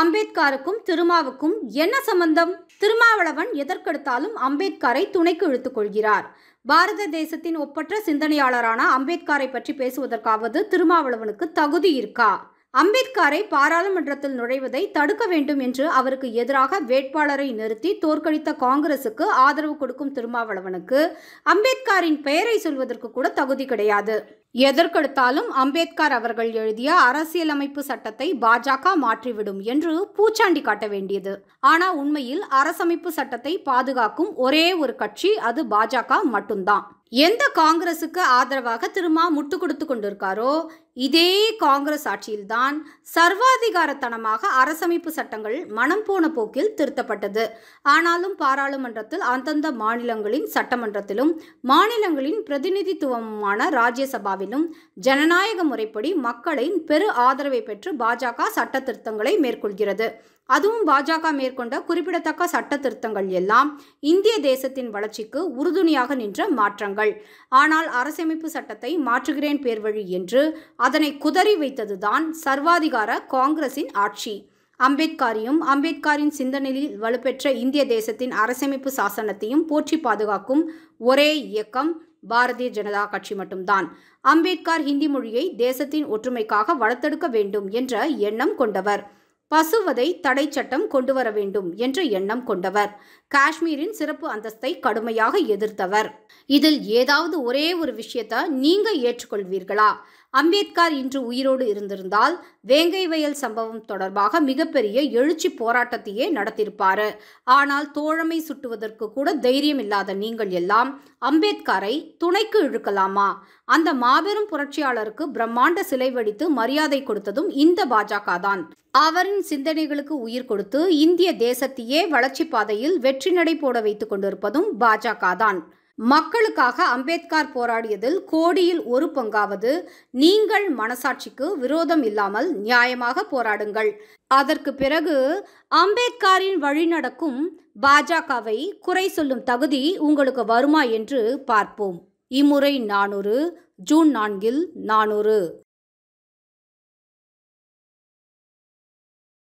அம்பேத்காருக்கும் திருமாவுக்கும் என்ன சம்பந்தம் திருமாவளவன் எதற்கெடுத்தாலும் அம்பேத்கரை துணைக்கு இழுத்துக் கொள்கிறார் பாரத தேசத்தின் ஒப்பற்ற சிந்தனையாளரான அம்பேத்காரை பற்றி பேசுவதற்காவது திருமாவளவனுக்கு தகுதி இருக்கா அம்பேத்கரை பாராளுமன்றத்தில் நுழைவதை தடுக்க வேண்டும் என்று அவருக்கு எதிராக வேட்பாளரை நிறுத்தி தோற்கடித்த காங்கிரசுக்கு ஆதரவு கொடுக்கும் திருமாவளவனுக்கு அம்பேத்கரின் பெயரை சொல்வதற்கு கூட தகுதி கிடையாது எதற்கெடுத்தாலும் அம்பேத்கர் அவர்கள் எழுதிய அரசியலமைப்பு சட்டத்தை பாஜக மாற்றிவிடும் என்று பூச்சாண்டி காட்ட வேண்டியது ஆனா உண்மையில் அரசமைப்பு சட்டத்தை பாதுகாக்கும் ஒரே ஒரு கட்சி அது பாஜக மட்டும்தான் எந்த காங்கிரசுக்கு ஆதரவாக திருமா முட்டு கொடுத்து கொண்டிருக்காரோ இதே காங்கிரஸ் ஆட்சியில்தான் சர்வாதிகாரத்தனமாக அரசமைப்பு சட்டங்கள் மனம் போன போக்கில் திருத்தப்பட்டது ஆனாலும் பாராளுமன்றத்தில் அந்தந்த மாநிலங்களின் சட்டமன்றத்திலும் மாநிலங்களின் பிரதிநிதித்துவமான ராஜ்யசபாவிலும் ஜனநாயக முறைப்படி மக்களின் பெரு ஆதரவை பெற்று பாஜக சட்ட திருத்தங்களை மேற்கொள்கிறது அதுவும் பாஜக மேற்கொண்ட குறிப்பிடத்தக்க சட்ட திருத்தங்கள் எல்லாம் இந்திய தேசத்தின் வளர்ச்சிக்கு உறுதுணையாக நின்ற மாற்றங்கள் ஆனால் அரசமைப்பு சட்டத்தை மாற்றுகிறேன் பேர்வழி என்று அதனை குதறி வைத்ததுதான் சர்வாதிகார காங்கிரசின் ஆட்சி அம்பேத்காரையும் அம்பேத்கரின் சிந்தனையில் வலுப்பெற்ற இந்திய தேசத்தின் அரசமைப்பு சாசனத்தையும் போற்றி பாதுகாக்கும் ஒரே இயக்கம் பாரதிய ஜனதா கட்சி மட்டும்தான் அம்பேத்கர் ஹிந்தி மொழியை தேசத்தின் ஒற்றுமைக்காக வளர்த்தெடுக்க வேண்டும் என்ற எண்ணம் கொண்டவர் பசுவதை தடை சட்டம் கொண்டு வர வேண்டும் என்ற எண்ணம் கொண்டவர் காஷ்மீரின் சிறப்பு அந்தஸ்தை கடுமையாக எதிர்த்தவர் இதில் ஏதாவது ஒரே ஒரு விஷயத்த நீங்க ஏற்றுக்கொள்வீர்களா அம்பேத்கர் இன்று உயிரோடு இருந்திருந்தால் வேங்கை வயல் சம்பவம் தொடர்பாக மிகப்பெரிய எழுச்சி போராட்டத்தையே நடத்தியிருப்பார் ஆனால் தோழமை சுட்டுவதற்கு கூட தைரியம் இல்லாத நீங்கள் எல்லாம் அம்பேத்கரை துணைக்கு இழுக்கலாமா அந்த மாபெரும் புரட்சியாளருக்கு பிரம்மாண்ட சிலை வடித்து மரியாதை கொடுத்ததும் இந்த பாஜக தான் அவரின் சிந்தனைகளுக்கு உயிர் கொடுத்து இந்திய தேசத்தையே வளர்ச்சி பாதையில் வெற்றி நடை போட வைத்துக் கொண்டிருப்பதும் பாஜக தான் மக்களுக்காக அம்பேத்கர் போராடியதில் கோடியில் ஒரு பங்காவது நீங்கள் மனசாட்சிக்கு விரோதம் இல்லாமல் நியாயமாக போராடுங்கள் அதற்கு பிறகு அம்பேத்கரின் வழி நடக்கும் பாஜகவை குறை சொல்லும் தகுதி உங்களுக்கு வருமா என்று பார்ப்போம் இம்முறை நானூறு ஜூன் நான்கில் நானூறு